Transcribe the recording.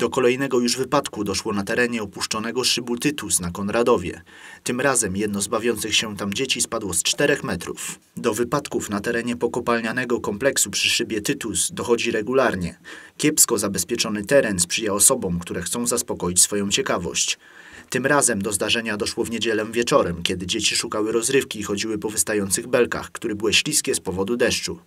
Do kolejnego już wypadku doszło na terenie opuszczonego szybu Tytus na Konradowie. Tym razem jedno z bawiących się tam dzieci spadło z 4 metrów. Do wypadków na terenie pokopalnianego kompleksu przy szybie Tytus dochodzi regularnie. Kiepsko zabezpieczony teren sprzyja osobom, które chcą zaspokoić swoją ciekawość. Tym razem do zdarzenia doszło w niedzielę wieczorem, kiedy dzieci szukały rozrywki i chodziły po wystających belkach, które były śliskie z powodu deszczu.